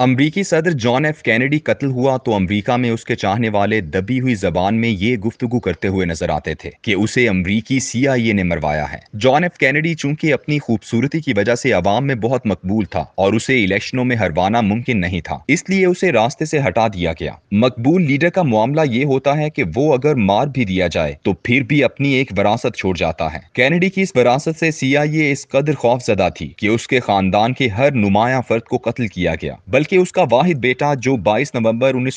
अमरीकी सदर John F Kennedy कत्ल हुआ तो अमरीका में उसके चाहने वाले दबी हुई जबान में ये गुफ्तगु करते हुए नजर आते थे कि उसे अमरीकी सीआईए ने मरवाया है जॉन एफ कैनेडी चूंकि अपनी खूबसूरती की वजह से अवाम में बहुत मकबूल था और उसे इलेक्शनों में हरवाना मुमकिन नहीं था इसलिए उसे रास्ते से हटा दिया गया मकबूल लीडर का मामला ये होता है की वो अगर मार भी दिया जाए तो फिर भी अपनी एक वरासत छोड़ जाता है कैनेडी की इस वरासत से ए इस कदर जदा थी की उसके खानदान के हर नुमाया फर्द को कत्ल किया गया बल्कि बल्कि उसका वाहिद बेटा जो 22 नवंबर उन्नीस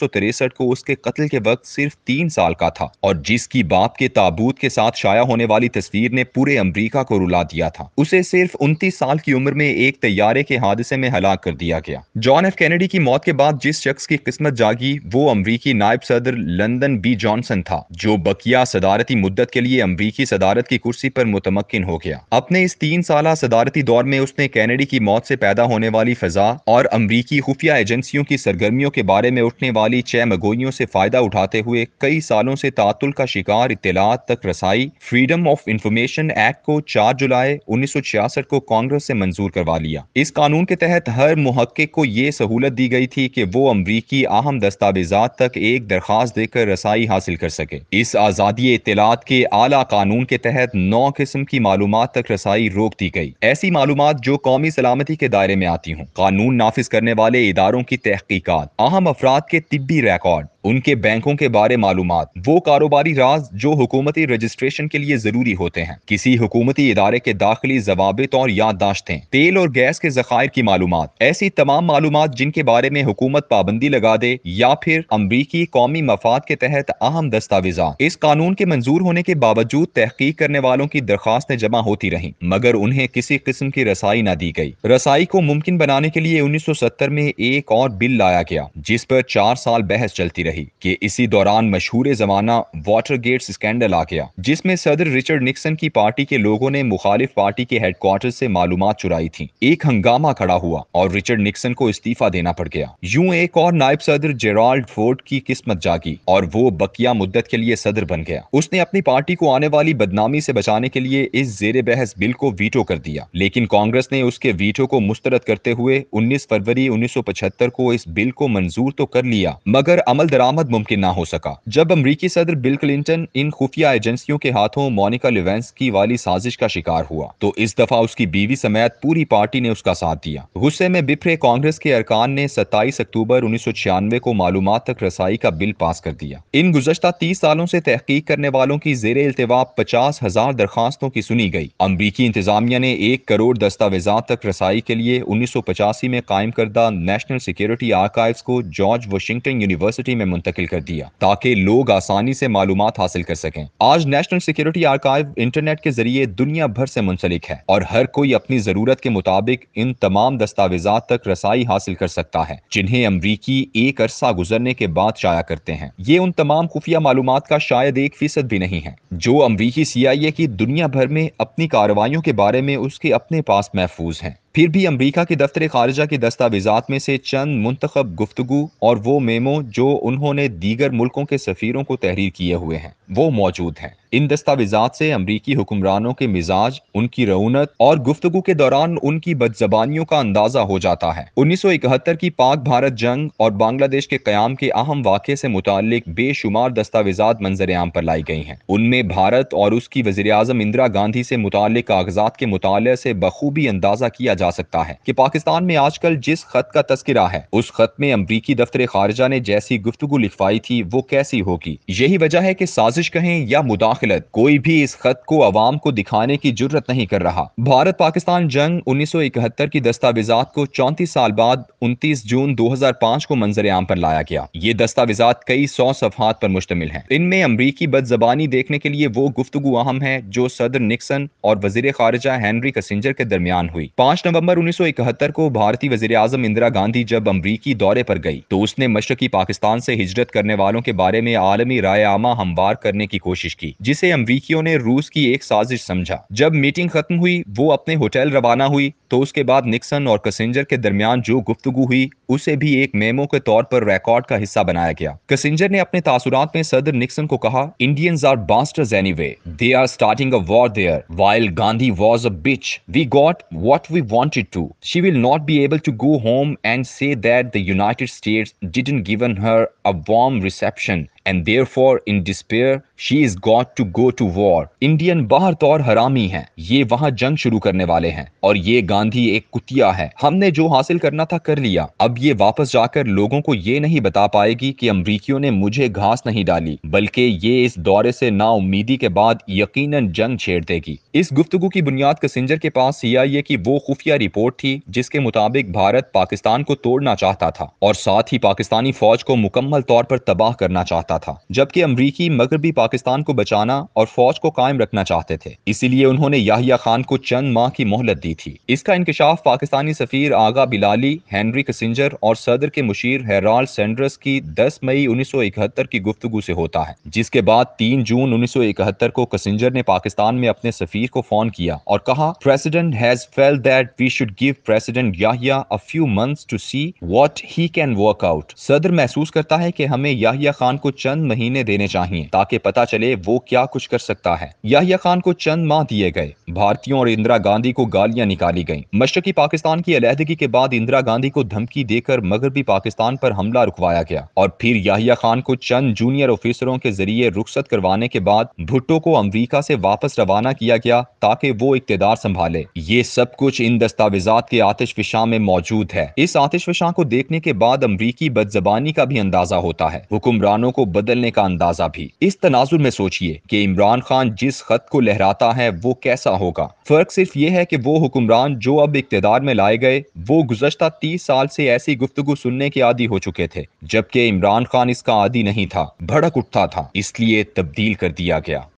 को उसके कत्ल के वक्त सिर्फ तीन साल का था और जिसकी बाप के ताबूत के साथ शाया होने वाली तस्वीर ने पूरे अमरीका को रुला दिया था उसे सिर्फ उनतीस साल की उम्र में एक तैयारे के हादसे में हलाक कर दिया गया जॉन एफ कैनेडी की मौत के बाद जिस शख्स की किस्मत जागी वो अमरीकी नायब सदर लंदन बी जॉनसन था जो बकिया सदारती मुद्दत के लिए अमरीकी सदारत की कुर्सी पर मुतमकिन हो गया अपने इस तीन साल सदारती दौर में उसने कैनेडी की मौत से पैदा होने वाली फजा और अमरीकी खुफिया एजेंसियों की सरगर्मियों के बारे में उठने वाली मगोइयों से फ़ायदा उठाते हुए कई सालों से तातुल का शिकार इतलात तक रसाई फ्रीडम ऑफ इंफॉर्मेशन एक्ट को 4 जुलाई 1966 को कांग्रेस से मंजूर करवा लिया इस कानून के तहत हर मुहक को ये सहूलत दी गई थी कि वो अमरीकी अहम दस्तावेजा तक एक दरख्वास्त देकर रसाई हासिल कर सके इस आज़ादी इतलात के आला कानून के तहत नौ किस्म की मालूम तक रसाई रोक दी गई ऐसी मालूम जो कौमी सलामती के दायरे में आती हूँ कानून नाफिज करने वाले इदारों की तहकीकत अहम अफराद के तबी रिकॉर्ड उनके बैंकों के बारे मालूम वो कारोबारी राज जो हुकूमती रजिस्ट्रेशन के लिए जरूरी होते हैं किसी हुकूमती इदारे के दाखिली जवाबित और याददाश्तें तेल और गैस के जखायर की मालूम ऐसी तमाम मालूम जिनके बारे में हुकूमत पाबंदी लगा दे या फिर अमरीकी कौमी मफाद के तहत अहम दस्तावेजा इस कानून के मंजूर होने के बावजूद तहकीक करने वालों की दरखास्तें जमा होती रहीं मगर उन्हें किसी किस्म की रसाई न दी गई रसाई को मुमकिन बनाने के लिए उन्नीस सौ सत्तर में एक और बिल लाया गया जिस पर चार साल बहस चलती रही रही कि इसी दौरान मशहूर जमाना वाटर गेट स्कैंडल आ गया जिसमें सदर रिचर्ड निक्सन की पार्टी के लोगों ने मुखालिफ पार्टी के हेडक्वार्टर से मालूम चुराई थी एक हंगामा खड़ा हुआ और रिचर्ड निक्सन को इस्तीफा देना पड़ गया यूं एक और नायब सदर जेराल्ड फोर्ड की किस्मत जागी और वो बकिया मुद्दत के लिए सदर बन गया उसने अपनी पार्टी को आने वाली बदनामी से बचाने के लिए इस जेर बहस बिल को वीटो कर दिया लेकिन कांग्रेस ने उसके वीटो को मुस्तरद करते हुए उन्नीस फरवरी उन्नीस को इस बिल को मंजूर तो कर लिया मगर अमल दरा बरामद मुमकिन ना हो सका जब अमरीकी सदर बिल क्लिंटन इन खुफिया एजेंसियों के हाथों मोनिका की वाली साजिश का शिकार हुआ तो इस दफा उसकी बीवी समेत पूरी पार्टी ने उसका साथ दिया गुस्से में बिफरे कांग्रेस के अरकान ने सत्ताईस अक्टूबर उन्नीस सौ छियानवे को मालूम तक रसाई का बिल पास कर दिया इन गुजशत तीस सालों ऐसी तहकीक करने वालों की जेर अल्तवा पचास हजार दरखास्तों की सुनी गयी अमरीकी इंतजामिया ने एक करोड़ दस्तावेजा तक रसाई के लिए उन्नीस सौ पचासी में कायम करदा नेशनल सिक्योरिटी आर्काइव को जॉर्ज वाशिंगटन यूनिवर्सिटी में मुंतकिल कर दिया ताकि लोग आसानी से मालूम हासिल कर सकें आज नेशनल सिक्योरिटी आर्काइव इंटरनेट के जरिए दुनिया भर से मुंसलिक है और हर कोई अपनी जरूरत के मुताबिक इन तमाम दस्तावेजा तक रसाई हासिल कर सकता है जिन्हें अमरीकी एक अरसा गुजरने के बाद शाया करते हैं ये उन तमाम खुफिया मालूम का शायद एक फीसद भी नहीं है जो अमरीकी सी आई ए की दुनिया भर में अपनी कार्रवाई के बारे में उसके अपने पास महफूज है फिर भी अमरीका के दफ्तर खारजा के दस्तावेजात में से चंद मंतखब गुफ्तु और वो मेमो जो उन्होंने दीगर मुल्कों के सफ़ीरों को तहरीर किए हुए हैं वो मौजूद हैं इन दस्तावेजा से अमरीकी हुक्मरानों के मिजाज उनकी रौनत और गुफ्तगु के दौरान उनकी बदजबानियों का अंदाजा हो जाता है उन्नीस सौ इकहत्तर की पाक भारत जंग और बांग्लादेश के क्याम के अहम वाक़े से मुतल बेशुमार दस्तावेजा मंजर आम पर लाई गई हैं उनमें भारत और उसकी वजीर अजम इंदिरा गांधी से मुतल कागजात के मुताले से बखूबी अंदाजा किया जा सकता है की पाकिस्तान में आजकल जिस खत का तस्करा है उस खत में अमरीकी दफ्तर खारजा ने जैसी गुफ्तु लिखवाई थी वो कैसी होगी यही वजह है की साजिश कहें या मुदाख मुदाखलत कोई भी इस खत को आवाम को दिखाने की जरूरत नहीं कर रहा भारत पाकिस्तान जंग उन्नीस सौ इकहत्तर की दस्तावेजात को चौंतीस साल बाद उनतीस जून दो हजार पाँच को मंजर आम पर लाया गया ये दस्तावेजात कई सौ सफहात पर मुश्तमिल है इनमें अमरीकी बदजबानी देखने के लिए वो गुफ्तु अहम है जो सदर निक्सन और वजीर खारजा हैनरी कसेंजर के दरमियान हुई पाँच नवम्बर उन्नीस सौ इकहत्तर को भारतीय वजी आजम इंदिरा गांधी जब अमरीकी दौरे पर गयी तो उसने मशरकी पाकिस्तान ऐसी हिजरत करने वालों के बारे में आलमी राय आमा हमवार करने की कोशिश की जिसे अमरीकियों ने रूस की एक साजिश समझा जब मीटिंग खत्म हुई वो अपने होटल रवाना हुई तो उसके बाद निक्सन और कसेंजर के दरमियान जो गुफ्तगु हुई उसे भी एक मेमो के तौर पर रिकॉर्ड का हिस्सा बनाया गया कसेंजर ने अपने तासुरात में सदर निक्सन को कहा Indian are bastards anyway they are starting a war there while Gandhi was a bitch we got what we wanted to she will not be able to go home and say that the United States didn't given her a warm reception and therefore in despair she is got to go to war. Indian बाहर तौर हरामी हैं ये वहाँ जंग शुरू करने वाले हैं और ये गांधी एक कुतिया है हमने जो हासिल करना था कर लिया अब ये वापस जाकर लोगों को ये नहीं बता पाएगी कि अमरीकियों ने मुझे घास नहीं डाली बल्कि ये इस दौरे से नाउमीदी के बाद यकीनन जंग छेड़ देगी इस गुफ्तगु की बुनियाद कसिंजर के पास सीआईए की वो खुफिया रिपोर्ट थी जिसके मुताबिक भारत पाकिस्तान को तोड़ना चाहता था और साथ ही पाकिस्तानी फौज को मुकम्मल तौर पर तबाह करना चाहता सकता था जबकि अमरीकी मगरबी पाकिस्तान को बचाना और फौज को कायम रखना चाहते थे इसीलिए उन्होंने याहिया खान को चंद माह की मोहलत दी थी इसका इंकशाफ पाकिस्तानी सफीर आगा बिलाली हैनरी कसिंजर और सदर के मुशीर हेराल सेंडरस की दस मई उन्नीस सौ इकहत्तर की गुफ्तु से होता है जिसके बाद तीन जून उन्नीस सौ इकहत्तर को कसिंजर ने पाकिस्तान में अपने सफीर को फोन किया और कहा president has felt that we should give president Yahya a few months to see what he can work out सदर महसूस करता है कि हमें याहिया खान को चंद महीने देने चाहिए ताकि पता चले वो क्या कुछ कर सकता है याहिया खान को चंद माह दिए गए भारतीयों और इंदिरा गांधी को गालियां निकाली गयी मशरकी पाकिस्तान की अलहदगी के बाद इंदिरा गांधी को धमकी देकर मगरबी पाकिस्तान पर हमला रुकवाया गया और फिर याहिया खान को चंद जूनियर ऑफिसरों के जरिए रुख्सत करवाने के बाद भुट्टो को अमरीका से वापस रवाना किया गया ताकि वो इकतेदार संभाले ये सब कुछ इन दस्तावेजात के विशाह में मौजूद है इस आतिशफिशा को देखने के बाद अमरीकी बदजबानी का भी अंदाजा होता है हुक्मरानों को बदलने का अंदाजा भी इस तनाजुर में सोचिए कि इमरान खान जिस खत को लहराता है वो कैसा होगा फर्क सिर्फ ये है कि वो हुक्मरान जो अब इकतदार में लाए गए वो गुजशत तीस साल से ऐसी गुफ्तगु सुनने के आदि हो चुके थे जबकि इमरान खान इसका आदि नहीं था भड़क उठता था इसलिए तब्दील कर दिया गया